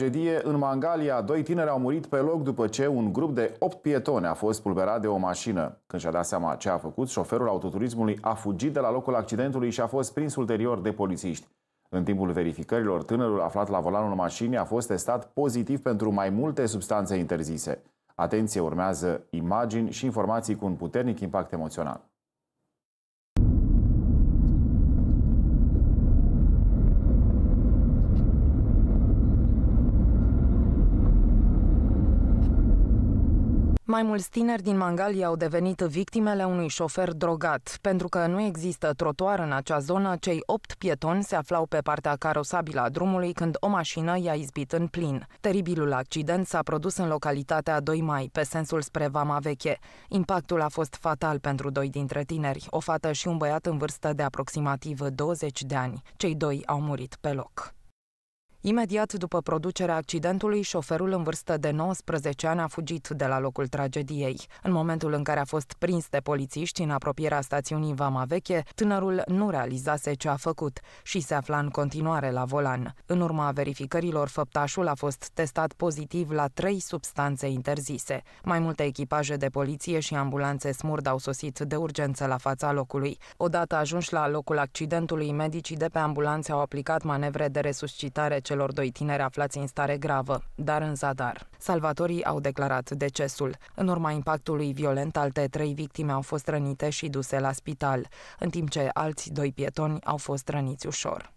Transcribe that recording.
Tragedie în Mangalia, doi tineri au murit pe loc după ce un grup de 8 pietoni a fost pulberat de o mașină. Când și-a dat seama ce a făcut, șoferul autoturismului a fugit de la locul accidentului și a fost prins ulterior de polițiști. În timpul verificărilor, tânărul aflat la volanul mașinii a fost testat pozitiv pentru mai multe substanțe interzise. Atenție, urmează imagini și informații cu un puternic impact emoțional. Mai mulți tineri din Mangalia au devenit victimele unui șofer drogat. Pentru că nu există trotuar în acea zonă, cei opt pietoni se aflau pe partea carosabilă a drumului când o mașină i-a izbit în plin. Teribilul accident s-a produs în localitatea 2 Mai, pe sensul spre Vama Veche. Impactul a fost fatal pentru doi dintre tineri, o fată și un băiat în vârstă de aproximativ 20 de ani. Cei doi au murit pe loc. Imediat după producerea accidentului, șoferul în vârstă de 19 ani a fugit de la locul tragediei. În momentul în care a fost prins de polițiști în apropierea stațiunii Vama Veche, tânărul nu realizase ce a făcut și se afla în continuare la volan. În urma verificărilor, făptașul a fost testat pozitiv la trei substanțe interzise. Mai multe echipaje de poliție și ambulanțe smurd au sosit de urgență la fața locului. Odată ajunși la locul accidentului, medicii de pe ambulanțe au aplicat manevre de resuscitare ce celor doi tineri aflați în stare gravă, dar în zadar. Salvatorii au declarat decesul. În urma impactului violent, alte trei victime au fost rănite și duse la spital, în timp ce alți doi pietoni au fost răniți ușor.